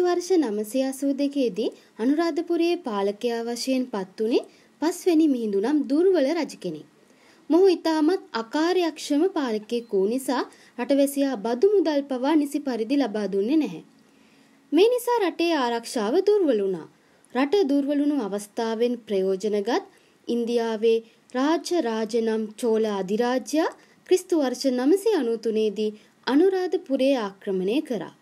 ක්‍රිස්තු වර්ෂ 982 දී අනුරාධපුරයේ පාලකයා වශයෙන් පත් වුණේ පස්වැනි මිහිඳු නම් දුර්වල රජ කෙනෙක්. මොහු ඊටමත් අකාර්යක්ෂම පාලකෙක් වූ නිසා රටවැසියා බදු මුදල් පවා නිසි පරිදි ලබා දුන්නේ නැහැ. මේ නිසා රටේ ආරක්ෂාව දුර්වල වුණා. රට දුර්වලුණු අවස්ථාවෙන් ප්‍රයෝජනගත් ඉන්දියාවේ රාජ්‍ය රාජ නම් චෝල අධිරාජ්‍යයා ක්‍රිස්තු වර්ෂ 993 දී අනුරාධපුරයේ ආක්‍රමණය කරා.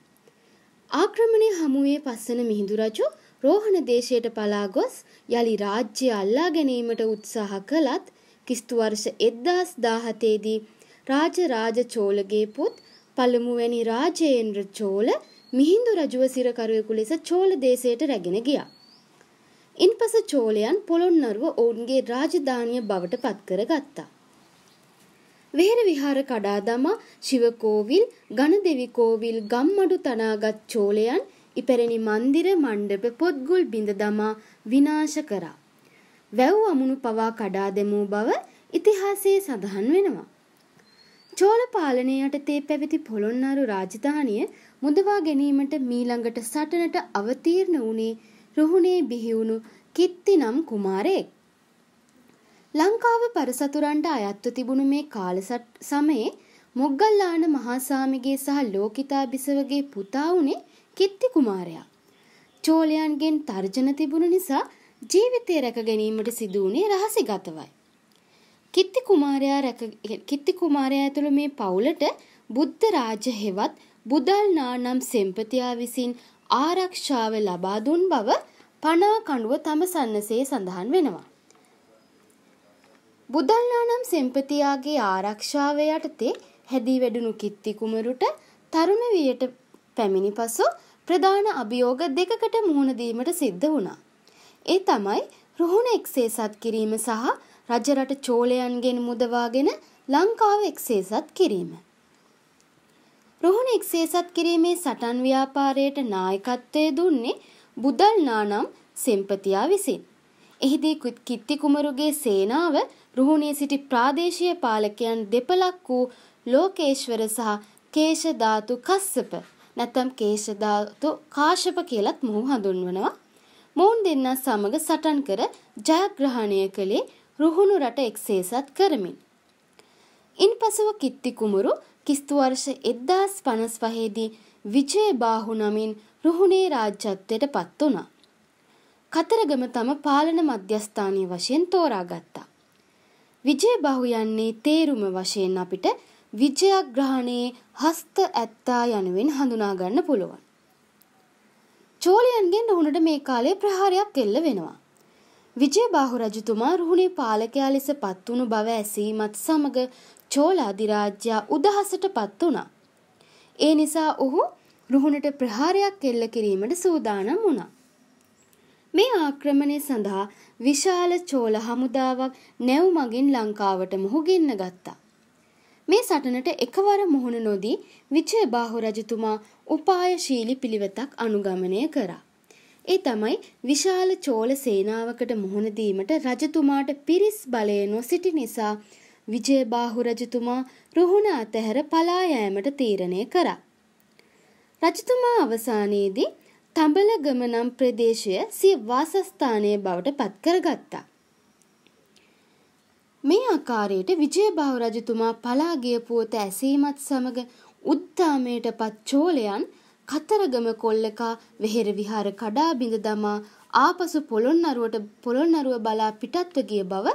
ආක්‍රමණය හමුවේ පස්සන මිහිඳු රජු රෝහණ දේශයට පලා ගොස් යළි රාජ්‍ය අල්ලා ගැනීමට උත්සාහ කළත් කිස්තු වර්ෂ 1017 දී රාජරාජ චෝලගේ පුත් පළමුවැනි රාජේන්ද්‍ර චෝල මිහිඳු රජුව සිරකරුවෙකු ලෙස චෝල දේශයට රැගෙන ගියා. ඉන්පස චෝලයන් පොළොන්නරුව ඔවුන්ගේ රාජධානිය බවට පත් කරගත්තා. වෙහෙර විහාර කඩා දමා ශිවකෝවිල් ගණදෙවිකෝවිල් ගම්මඩු තනාගත් චෝලයන් ඉපැරණි මන්දිර මණ්ඩප පොත්ගුල් බිඳ දමා විනාශ කරා. වැව් අමුණු පවා කඩා දෙමූ බව ඉතිහාසයේ සඳහන් වෙනවා. චෝල පාලනය යටතේ පැවති පොළොන්නරු රාජධානිය මුදවා ගැනීමට මීළඟට සටනට අවතීර්ණ වුණේ රුහුණේ බිහිවුණු කිත්තිනම් කුමාරයෙක්. ලංකාව පරසතුරන්ට අයත්ව තිබුණු මේ කාල සමයේ මොග්ගල්ලාන මහාසාමිගේ සහ ලෝකිතා බිසවගේ පුතා වුණේ කිත්ති කුමාරයා. චෝලයන්ගෙන් තර්ජන තිබුණු නිසා ජීවිතය රැක ගැනීමට සිදු වුණේ රහසිගතවයි. කිත්ති කුමාරයා රැක කිත්ති කුමාරයා ඇතුළු මේ පවුලට බුද්ධ රාජ හෙවත් බුදල් නානම් සෙම්පතියා විසින් ආරක්ෂාව ලබා දුන් බව පනා කණුව තම සන්නසේ සඳහන් වෙනවා. බුදල්ලා නම් සෙම්පතියාගේ ආරක්ෂාව යටතේ හැදී වැඩුණු කිත්ති කුමරුට තරුණ වියට පැමිණි පසු ප්‍රධාන අභියෝග දෙකකට මුහුණ දීමට සිද්ධ වුණා. ඒ තමයි රුහුණ එක්සේසත් කිරීම සහ රජරට චෝලයන්ගෙන් මුදවාගෙන ලංකාව එක්සේසත් කිරීම. රුහුණ එක්සේසත් කිරීමේ සටන් ව්‍යාපාරයට නායකත්වය දුන්නේ බුදල්නා නම් සෙම්පතියා විසින්. එහිදී කිත්ති කුමරුගේ සේනාව රුහුණේ සිටි ප්‍රාදේශීය පාලකයන් දෙපලක් වූ ලෝකේශ්වර සහ කේශ ධාතු කස්සප නැත්නම් කේශ ධාතු කාශප කියලත් මොහු හඳුන්වනවා. මොවුන් දෙන්නා සමග සටන් කර ජයග්‍රහණය කළේ රුහුණු රට එක්සේසත් කරමින්. ඉන්පසුව කිත්ති කුමරු කිස්තු වර්ෂ 1055 දී විජයබාහු නමින් රුහුණේ රාජ්‍යත්වයට පත් වුණා. කතරගම තම පාලන මධ්‍යස්ථානය වශයෙන් තෝරාගත්තා. විජය බහු යන්නේ තේරුම වශයෙන් අපිට විජයග්‍රහණයේ හස්ත ඇත්තා යනුවෙන් හඳුනා ගන්න පුළුවන්. චෝලයන්ගෙන් රුහුණට මේ කාලේ ප්‍රහාරයක් එල්ල වෙනවා. විජය බාහු රජතුමා රුහුණේ පාලකයා ලෙස පත් වුණු බව ඇසීමත් සමග චෝල අධිරාජ්‍යයා උදහසට පත් වුණා. ඒ නිසා ඔහු රුහුණට ප්‍රහාරයක් එල්ල කිරීමට සූදානම් වුණා. මේ ආක්‍රමණය සඳහා විශාල චෝල හමුදාවක් නැව් මගින් ලංකාවට මොහු ගෙන්න ගත්තා. මේ සටනට එකවර මුහුණ නොදී විජයබාහු රජතුමා උපායශීලී පිළිවෙතක් අනුගමනය කරා. ඒ තමයි විශාල චෝල සේනාවකට මුහුණ දීමට රජතුමාට පිරිස් බලය නොසිටි නිසා විජයබාහු රජතුමා රුහුණ අතහැර පලා යෑමට තීරණය කරා. රජතුමා අවසානයේදී තඹලගම නම් ප්‍රදේශය සිය වාසස්ථානය බවට පත් කරගත්තා. මේ ආකාරයට විජයබාහු රජතුමා පලා ගිය පුවත ඇසීමත් සමග උද්දාමයට පත් චෝලයන් කතරගම කොල්ලකා වෙහෙර විහාර කඩා බිඳ දමා ආපසු පොළොන්නරුවට පොළොන්නරුව බලා පිටත්ව ගිය බව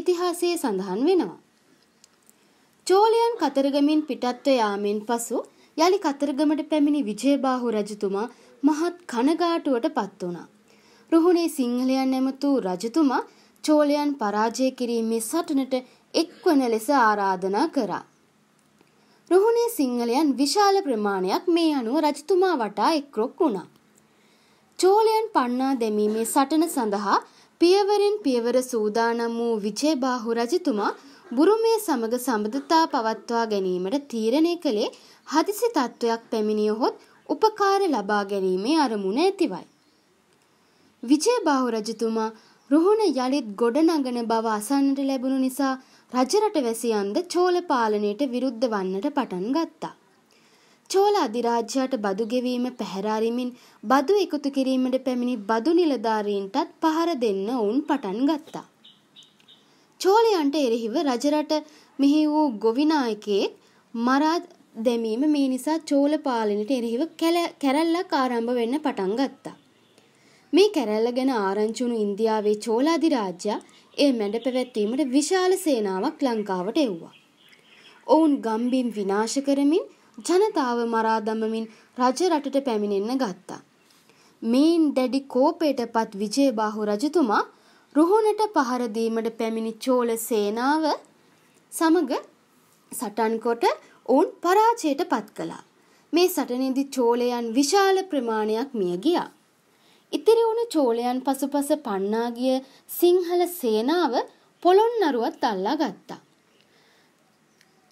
ඉතිහාසයේ සඳහන් වෙනවා. චෝලයන් කතරගමින් පිටත්ව යාමෙන් පසු යලි කතරගමට පැමිණි විජයබාහු රජතුමා මහත් කනගාටුවට පත් වුණා. රුහුණේ සිංහලයන් නැමතු රජතුමා චෝලයන් පරාජය කිරීමේ සටනට එක්වන ලෙස ආරාධනා කරා. රුහුණේ සිංහලයන් විශාල ප්‍රමාණයක් මේ අනුව රජතුමා වටා එක්රොක් වුණා. චෝලයන් පන්නා දැමීමේ සටන සඳහා පියවරෙන් පියවර සූදානම් වූ විජේබාහු රජතුමා බුරුමය සමග සබඳතා පවත්වා ගැනීමට තීරණය කළේ හදිසි තත්ත්වයක් පැමිණියහොත් උපකාර ලබා ගැනීමේ අරමුණ ඇතිවයි. විජයබාහු රජතුමා රුහුණ යළිත් ගොඩනගන බව අසන්නට ලැබුණු නිසා රජරට වැසියන්ද චෝල පාලනයට විරුද්ධ වන්නට පටන් ගත්තා. චෝල අධිරාජ්‍යයට බදු ගෙවීම පැහැර අරිමින් බදු එකතු කිරීමට පැමිණි බදු නිලධාරීන්ටත් පහර දෙන්න ඔවුන් පටන් ගත්තා. චෝලයන්ට එරෙහිව රජරට මෙහි වූ ගොවිනායකයෙක් මරා දැමීම මේ නිසා චෝල පාලනයට එරෙහිව කැරැල්ලක් ආරම්භ වෙන්න පටන් ගත්තා. මේ කැරැල්ල ගැන ආරංචි වුණු ඉන්දියාවේ චෝලාධිරාජ්‍යය ඒ මැඩ පැවැත්වීමට විශාල සේනාවක් ලංකාවට එව්වා. ඔවුන් ගම්බින් විනාශ කරමින් ජනතාව මරා දමමින් රජ රටට පැමිණෙන්න ගත්තා. මේන් දැඩි කෝපයටපත් විජයබාහු රජතුමා රුහුණට පහර දීමට පැමිණි චෝල සේනාව සමග සටන් කොට ඔවුන් පරාජයට පත් කළා. මේ සටනේදී චෝලයන් විශාල ප්‍රමාණයක් මිය ගියා. ඉතිරි වුණු චෝලයන් පසුපස පන්නා ගිය සිංහල සේනාව පොළොන්නරුවත් අල්ලා ගත්තා.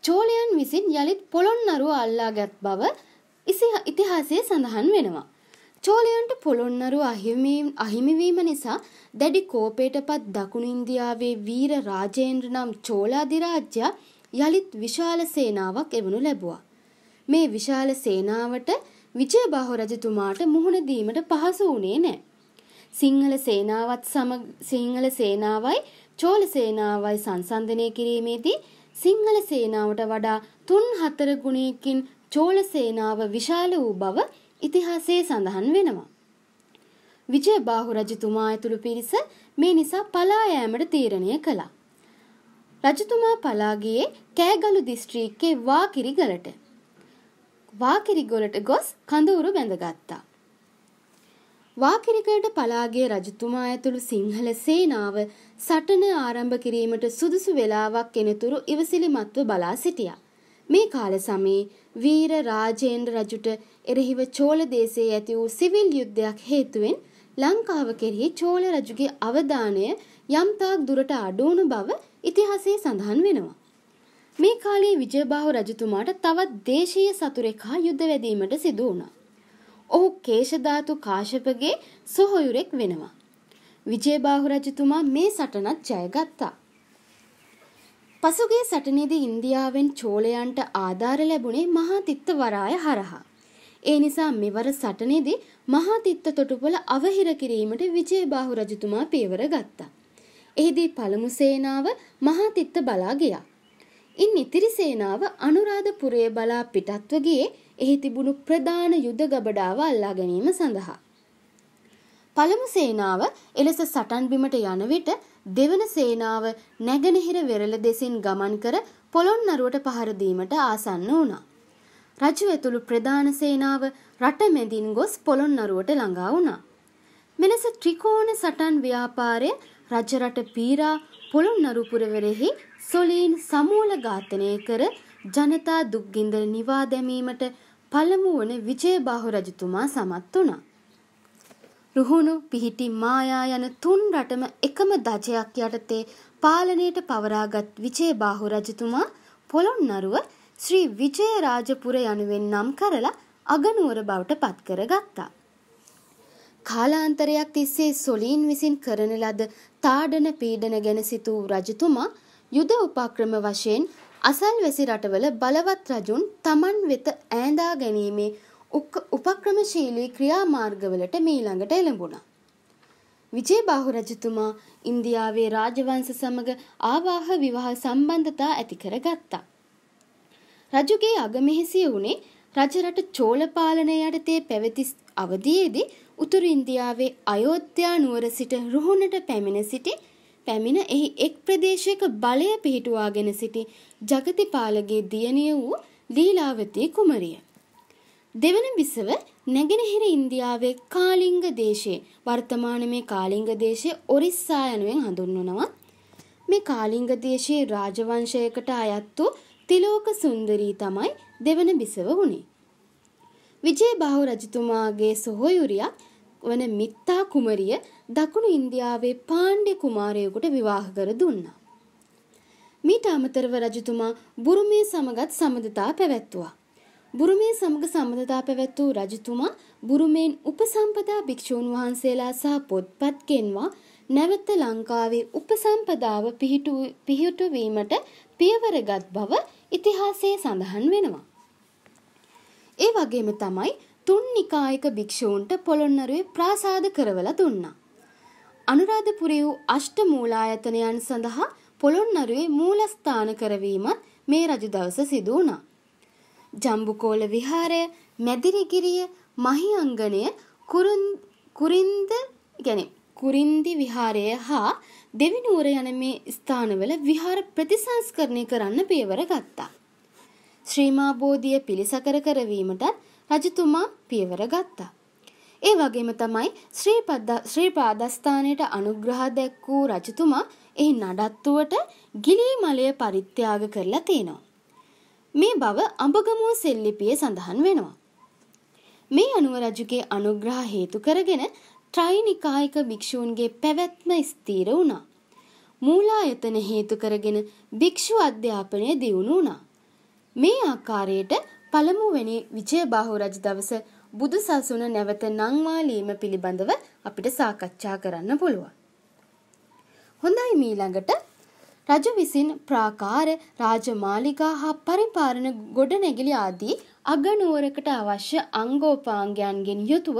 චෝලයන් විසින් යළිත් පොළොන්නරුව අල්ලාගත් බව ඉතිහාසයේ සඳහන් වෙනවා. චෝලයන්ට පොළොන්නරුව අහිමිවීම නිසා දැඩි කෝපයටපත් දකුණු ඉන්දියාවේ වීර රාජේන්ද්‍ර නම් චෝලාධිරාජ්‍යයා යලිත් විශාල සේනාවක් එවනු ලැබුවා. මේ විශාල සේනාවට විජයබාහු රජතුමාට මුහුණ දීමට පහසු වුණේ නැහැ. සිංහල සේනාවත් සමග සිංහල සේනාවයි චෝල සේනාවයි සංසන්දනය කිරීමේදී සිංහල සේනාවට වඩා තුන් හතර ගුණයකින් චෝල සේනාව විශාල වූ බව ඉතිහාසයේ සඳහන් වෙනවා. විජයබාහු රජතුමා ඇතුළු පිරිස මේ නිසා පලා යෑමට තීරණය කළා. රජතුමා පලා ගියේ කෑගලු දිස්ත්‍රික්කේ වාකිරිගලට. වාකිරිගලට ගොස් කඳවුරු බැඳගත්තා. වාකිරිගලට පලාගේ රජතුමා ඇතුළු සිංහල සේනාව සටන ආරම්භ කිරීමට සුදුසු වේලාවක් එනතුරු ඉවසිලිමත්ව බලා සිටියා. මේ කාල සමයේ වීර රාජේන්ද්‍ර රජුට එරෙහිව චෝල දේශයේ ඇති වූ සිවිල් යුද්ධයක් හේතුවෙන් ලංකාව කෙරෙහි චෝල රජුගේ අවධානය යම්තාක් දුරට අඩු වුණු බව ඉතිහාසයේ සඳහන් වෙනවා. මේ කාලේ විජයබාහු රජතුමාට තවත් දේශීය සතුරෙක් හා යුද්ධ වැදීමට සිදු වුණා. ඔහු කේශධාතු කාශ්‍යපගේ සොහොයුරෙක් වෙනවා. විජයබාහු රජතුමා මේ සටනත් ජයගත්තා. පසුගිය සටනේදී ඉන්දියාවෙන් චෝලයන්ට ආධාර ලැබුණේ මහා තිත්ත වරාය හරහා. ඒ නිසා මෙවර සටනේදී මහා තිත්ත තොටුපළ අවහිර කිරීමට විජයබාහු රජතුමා පියවර ගත්තා. එහිදී පළමු සේනාව මහාතිත්ත බලා ගියා. ඉන් ඉතිරි සේනාව අනුරාධපුරයේ බලා පිටත්ව ගියේ එහි තිබුණු ප්‍රධාන යුද ගබඩාව අල්ලා ගැනීම සඳහා. පළමු සේනාව එලෙස සටන් බිමට යන විට දෙවන සේනාව නැගෙනහිර වෙරළ දෙසින් ගමන් කර පොළොන්නරුවට පහර දීමට ආසන්න වුණා. රජු ඇතුළු ප්‍රධාන සේනාව රට මැදින් ගොස් පොළොන්නරුවට ළඟා වුණා. මෙලෙස ත්‍රිකෝණ සටන් ව්‍යාපාරය රජරට පීරා පොළොන්නරු පුරවරෙහි සොලීන් සමූල ඝාතනය කර ජනතා දුක්ගින්දර නිවා දැමීමට පළමු වන විජයබාහු රජතුමා සමත් වුණා. රුහුණු පිහිටි මායා යන තුන් රටම එකම දජයක් යටතේ පාලනයට පවරාගත් විජයබාහු රජතුමා පොළොන්නරුව ශ්‍රී විජයරාජපුර යනුවෙන් නම් කරලා අගනුවර බවට පත් කරගත්තා. කාලාන්තරයක් තිස්සේ සොලීන් විසින් කරන ලද තාඩන පීඩන ගැන සිතූ රජතුමා යුද උපක්‍රම වශයෙන් අසල්වැසි රටවල බලවත් රජුන් තමන් වෙත ඈඳා ගැනීමේ උපක්‍රමශීලී ක්‍රියාමාර්ගවලට මීළඟට එළඹුණා. විජේබාහු රජතුමා ඉන්දියාවේ රාජවංශ සමග ආවාහ විවාහ සම්බන්ධතා ඇති කරගත්තා. රජුගේ අගමෙහිසිය වුණේ රජරට චෝල පාලනය යටතේ පැවති අවධියේදී උතුරු ඉන්දියාවේ අයෝධ්‍යා නුවර සිට රුහුණට පැමිණ සිටි පැමිණ එහි එක් ප්‍රදේශයක බලය පිහිටුවාගෙන සිටි ජගතිපාලගේ දියණිය වූ දීලාවතී කුමරිය. දෙවන බිසව නැගෙනහිර ඉන්දියාවේ කාලිංග දේශයේ වර්තමාන මේ කාලිංග දේශය ඔරිස්සා යනුවෙන් හඳුන්වනවා. මේ කාලිංග දේශයේ රාජවංශයකට අයත් වූ තිලෝක සුන්දරී තමයි දෙවන බිසව වුණේ. විජය බාහු රජතුමාගේ සොහොයුරියක් වන මිත්තා කුමරිය දකුණු ඉන්දියාවේ පාණ්ඩ්‍ය කුමාරයෙකුට විවාහ කර දුන්නා. මීට අමතරව රජතුමා බුරුමේ සමගත් සම්බන්ධතා පැවැත්තුවා. බුරුමේ සමග සම්බන්ධතා පැවැත් වූ රජතුමා බුරුමෙන් උපසම්පදා භික්ෂූන් වහන්සේලා සහ පොත්පත් ගෙන්වා නැවත ලංකාවේ උපසම්පදාව පිහිටු වීමට පියවරගත් බව ඉතිහාසයේ සඳහන් වෙනවා. ඒ වගේම තමයි තුන් නිකායක භික්ෂූන්ට පොළොන්නරුවේ ප්‍රාසාද කරවලා දුන්නා. අනුරාධපුරේ වූ අෂ්ට මූලායතනයන් සඳහා පොළොන්නරුවේ මූලස්ථාන කරවීමත් මේ රජු දවස සිදු වුණා. ජම්බුකෝල විහාරය, මැදිරිගිරිය, මහිඅංගණය, කුරින්ද يعني කුරින්දි විහාරය හා දෙවිනුවර යන මේ ස්ථානවල විහාර ප්‍රතිසංස්කරණය කරන්න පියවර ගත්තා. ශ්‍රීමා බෝධිය පිළිසකර කරවීමටත් රජතුමා පියවර ගත්තා. ඒ වගේම තමයි ශ්‍රී පාදස්ථානයට අනුග්‍රහ දැක් වූ රජතුමා එහි නඩත්තුවට ගිලී මලය පරිත්‍යාග කරලා තියෙනවා. මේ බව අඹගමුව සෙල්ලිපියේ සඳහන් වෙනවා. මේ අනුව රජුගේ අනුග්‍රහ හේතු කරගෙන ත්‍රිනිකායික භික්ෂූන්ගේ පැවැත්ම ස්ථීර වුණා. මූලායතන හේතු කරගෙන භික්ෂු අධ්‍යාපනය දියුණු වුණා. මේ ආකාරයට පළමුවැනි විජයබාහු රජ දවස බුදු සසුන නැවත නංවාලීම පිළිබඳව අපිට සාකච්ඡා කරන්න පුළුවන්. හොඳයි මීළඟට රජු විසින් ප්‍රාකාර රාජමාලිගා හා පරිපාලන ගොඩනැගිලි ආදී අගනුවරකට අවශ්‍ය අංගෝපාංගයන්ගෙන් යුතුව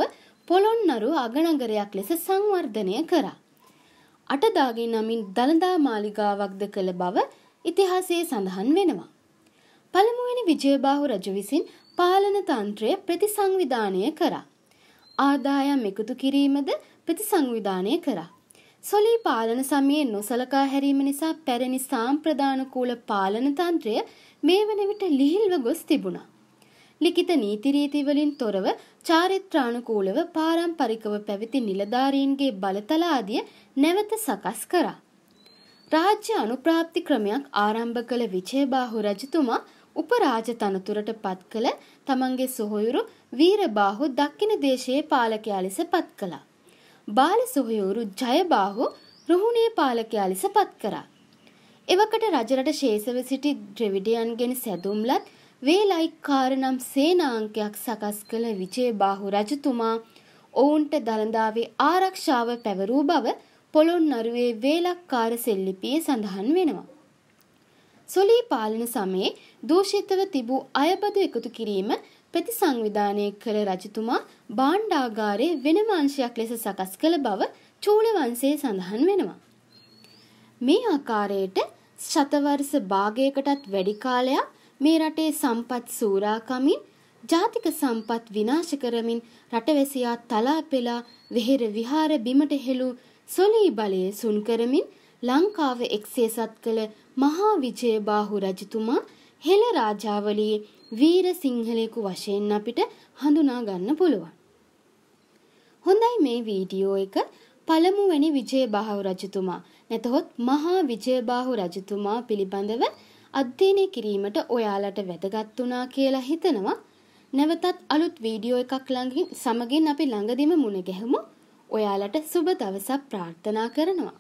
පොළොන්නරු අගනගරයක් ලෙස සංවර්ධනය කරා. අටදාගේ නමින් දළදා මාලිගාවක්ද කළ බව ඉතිහාසයේ සඳහන් වෙනවා. පළමුවැනි විජයබාහු රජු විසින් පාලන තන්ත්‍රය ප්‍රතිසංවිධානය කරා. ආදායම් එකතු කිරීමද ප්‍රතිසංවිධානය කරා. සොලී පාලන සමයේ නොසලකා හැරීම නිසා පැරණි සාම්ප්‍රදානකූල පාලන තන්ත්‍රය මේ වන විට ලිහිල්ව ගොස් තිබුණා. ලිඛිත නීති රීති වලින් තොරව චාරිත්‍රානුකූලව පාරම්පරිකව පැවති නිලධාරීන්ගේ බලතල ආදිය නැවත සකස් කරා. රාජ්‍ය අනුප්‍රාප්ති ක්‍රමයක් ආරම්භ කළ විජයබාහු රජතුමා උපරාජ තනතුරට පත් කළ තමන්ගේ සොහොයුරු වීරබාහු දක්ෂිණ දේශයේ පාලකයා ලෙස පත් කළා. බාල සොහොයුරු ජයබාහු රුහුණේ පාලකයා ලෙස පත් කරා. එවකට රජරට ශේෂව සිටි ද්‍රවිඩයන්ගෙන් සැදුම්ලත් වේලයික්කාර නම් සේනාංකයක් සකස් කළ විජයබාහු රජතුමා ඔවුන්ට දළදාවේ ආරක්ෂාව පැවරූ බව පොළොන්නරුවේ වේලක්කාර සෙල්ලිපියේ සඳහන් වෙනවා. සුළී පාලන සමයේ දූෂිතව තිබූ අයබද එකතු කිරීම ප්‍රතිසංවිධානය කළ රජතුමා භාණ්ඩාගාරයේ වෙනම අංශයක් ලෙස සකස් කළ බව චූල වංශයේ සඳහන් වෙනවා. මේ ආකාරයට ශතවර්ෂ භාගයකටත් වැඩි කාලයක් මේ රටේ සම්පත් සූරාකමින් ජාතික සම්පත් විනාශ කරමින් රටවැසියා තලා පෙලා වෙහෙර විහාර බිමට හෙළු සොලී බලය සුන් කරමින් ලංකාව එක්සේසත් කළ මහා විජයබාහු රජතුමා හෙළ රාජාවලියේ වීර සිංහලයෙකු වශයෙන් අපිට හඳුනා ගන්න පුළුවන්. හොඳයි මේ වීඩියෝ එක පළමුවැනි විජයබාහු රජතුමා නැතහොත් මහා විජයබාහු රජතුමා පිළිබඳව අධ්‍යයනය කිරීමට ඔයාලට වැදගත් වුණා කියලා හිතනවා. නැවතත් අලුත් වීඩියෝ එකක් ළඟින් සමගින් අපි ළඟදිම මුණ ගැහමු. ඔයාලට සුබ දවසක් ප්‍රාර්ථනා කරනවා.